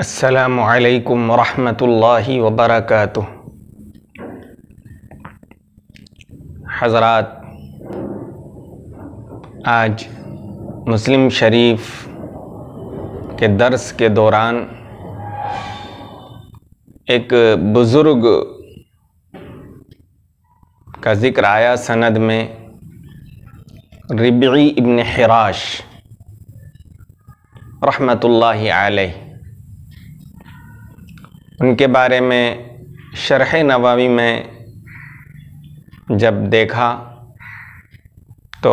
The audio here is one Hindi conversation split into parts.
السلام عليكم ورحمة الله وبركاته. हज़रात आज मुस्लिम शरीफ के दर्स के दौरान एक बुज़ुर्ग का ज़िक्र आया सनद में रिबी इब्न हराश रहमतुल्लाहि अलैह उनके बारे में शरह नवावी में जब देखा तो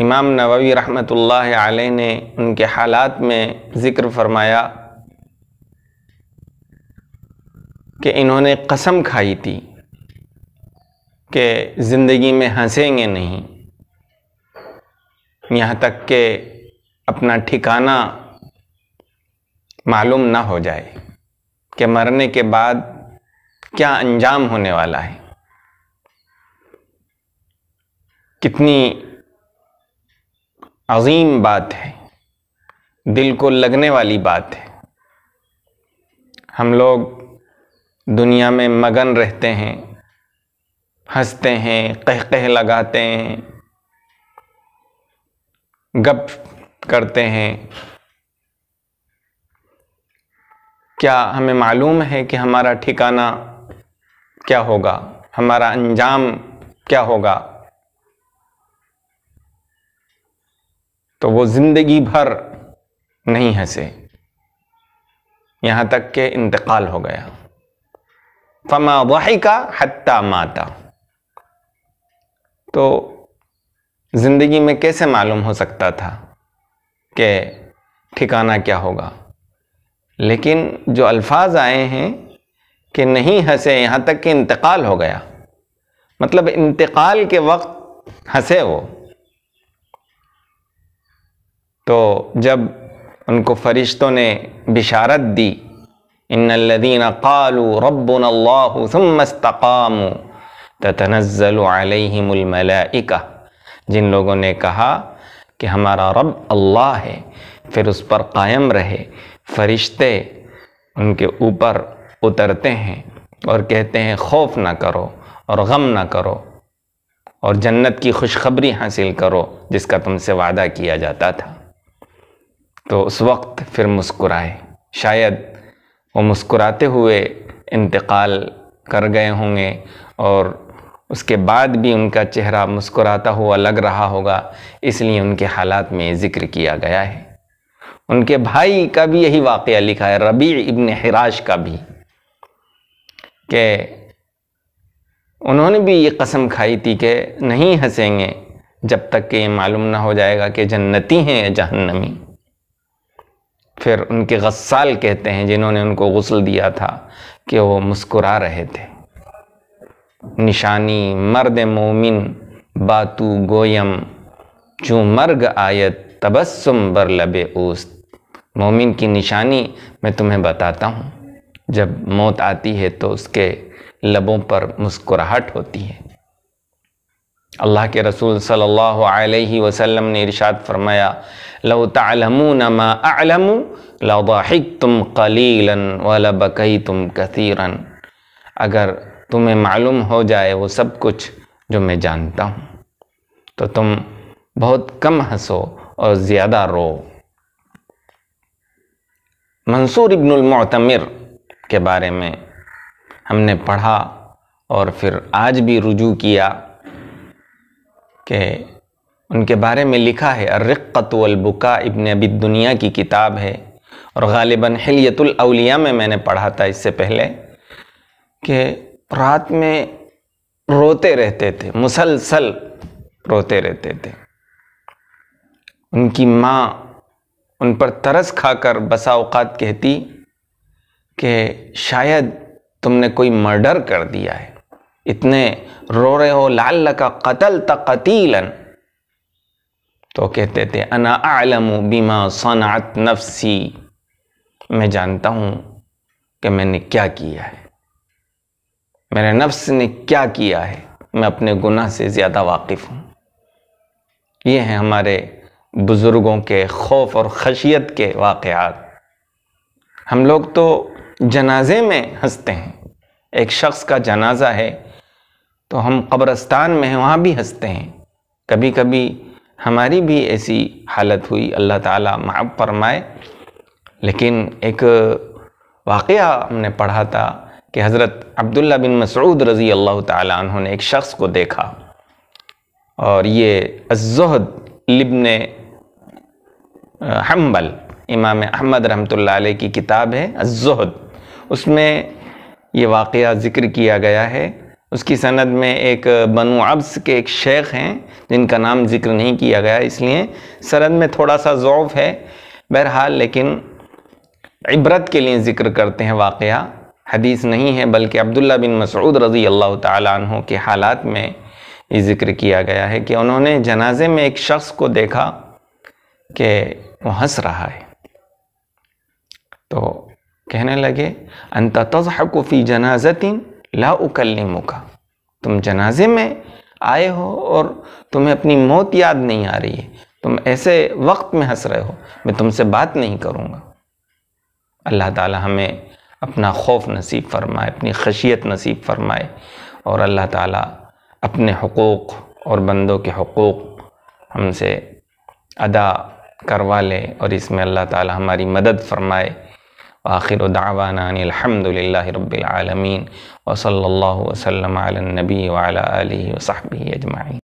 इमाम नवावी रहमतुल्लाह अलैह ने उनके हालात में ज़िक्र फरमाया कि इन्होंने कसम खाई थी कि ज़िंदगी में हंसेंगे नहीं यहाँ तक के अपना ठिकाना मालूम ना हो जाए के मरने के बाद क्या अंजाम होने वाला है कितनी अजीम बात है दिल को लगने वाली बात है हम लोग दुनिया में मगन रहते हैं हंसते हैं कह कह लगाते हैं गप करते हैं क्या हमें मालूम है कि हमारा ठिकाना क्या होगा हमारा अंजाम क्या होगा तो वो ज़िंदगी भर नहीं हंसे यहाँ तक के इंतकाल हो गया फमा वाहि का हत्ता माता तो ज़िंदगी में कैसे मालूम हो सकता था कि ठिकाना क्या होगा लेकिन जो अल्फाज आए हैं कि नहीं हंसे यहाँ तक कि इंतकाल हो गया मतलब इंतकाल के वक्त हंसे वो तो जब उनको फरिश्तों ने बिशारत दी इन लदीन कालू रबन अल्लाम तनज़लमलका जिन लोगों ने कहा कि हमारा रब अल्लाह है फिर उस पर कायम रहे फरिश्ते उनके ऊपर उतरते हैं और कहते हैं खौफ ना करो और गम ना करो और जन्नत की खुशखबरी हासिल करो जिसका तुमसे वादा किया जाता था तो उस वक्त फिर मुस्कुराए शायद वो मुस्कुराते हुए इंतकाल कर गए होंगे और उसके बाद भी उनका चेहरा मुस्कुराता हुआ लग रहा होगा इसलिए उनके हालात में ज़िक्र किया गया है उनके भाई का भी यही वाक़ लिखा है रबी इबन हराज का भी कि उन्होंने भी ये कसम खाई थी कि नहीं हंसेंगे जब तक कि ये मालूम ना हो जाएगा कि जन्नती हैं या जहन्नमी फिर उनके गस्साल कहते हैं जिन्होंने उनको गसल दिया था कि वो मुस्कुरा रहे थे निशानी मर्द मोमिन बातू गोयम चूँ मर्ग आयत तबस्सुम बर लबे ओस्त मोमिन की निशानी मैं तुम्हें बताता हूँ जब मौत आती है तो उसके लबों पर मुस्कुराहट होती है अल्लाह के रसूल सल्लल्लाहु अलैहि वसल्लम ने इरशाद फरमाया लो तलमून तुम कलीलन वाला तुम कसीरन अगर तुम्हें मालूम हो जाए वो सब कुछ जो मैं जानता हूँ तो तुम बहुत कम हंसो और ज़्यादा रो मंसूर इब्नुल मोतमिर के बारे में हमने पढ़ा और फिर आज भी रुजू किया कि उनके बारे में लिखा है अर्रक़तुलबुका इबन अबी दुनिया की किताब है और गालिबा हिलियतुलअलिया में मैंने पढ़ा था इससे पहले कि रात में रोते रहते थे मुसलसल रोते रहते थे उनकी माँ उन पर तरस खाकर बसा औकात कहती कि शायद तुमने कोई मर्डर कर दिया है इतने रो रहे हो लाल का कतल तकतीलन तो कहते थे अना आलम बीमा सनात नफसी मैं जानता हूँ कि मैंने क्या किया है मेरे नफ्स ने क्या किया है मैं अपने गुनाह से ज़्यादा वाकिफ़ हूँ ये हैं हमारे बुज़ुर्गों के खौफ और खशियत के वाक़ात हम लोग तो जनाजे में हंसते हैं एक शख्स का जनाजा है तो हम कब्रस्तान में हैं वहाँ भी हंसते हैं कभी कभी हमारी भी ऐसी हालत हुई अल्लाह ताला माफ़ फरमाए लेकिन एक वाक़ हमने पढ़ा था कि हज़रत अब्दुल्ला बिन मसरूद रज़ी अल्लाह तुमने एक शख्स को देखा और ये अजहद लिबन हम्बल इमाम अहमद रहमतुल्लाह अलैह की किताब है अजुहद उसमें ये वाक़ ज़िक्र किया गया है उसकी सनद में एक बनु अब्स के एक शेख हैं जिनका नाम ज़िक्र नहीं किया गया इसलिए सनद में थोड़ा सा ज़ौफ़ है बहरहाल लेकिन इबरत के लिए ज़िक्र करते हैं वाक़ हदीस नहीं है बल्कि अब्दुल्ला बिन मसऊद रज़ी अल्लाह तहों के हालात में ये ज़िक्र किया गया है कि उन्होंने जनाजे में एक शख्स को देखा कि वो हंस रहा है तो कहने लगे अंत तजहकुफी जनाजतिन ला मुका तुम जनाजे में आए हो और तुम्हें अपनी मौत याद नहीं आ रही है तुम ऐसे वक्त में हंस रहे हो मैं तुमसे बात नहीं करूँगा अल्लाह ताला हमें अपना खौफ नसीब फरमाए अपनी खशियत नसीब फरमाए और अल्लाह ताला अपने हकूक़ और बंदों के हकूक़ हमसे अदा करवा लें और इसमें अल्लाह ताला हमारी मदद फ़रमाए आखिर दावाना अलहमदिल्ला रबालमीन वसल्ला वसलम नबी वाली वसाहबी अजमाइन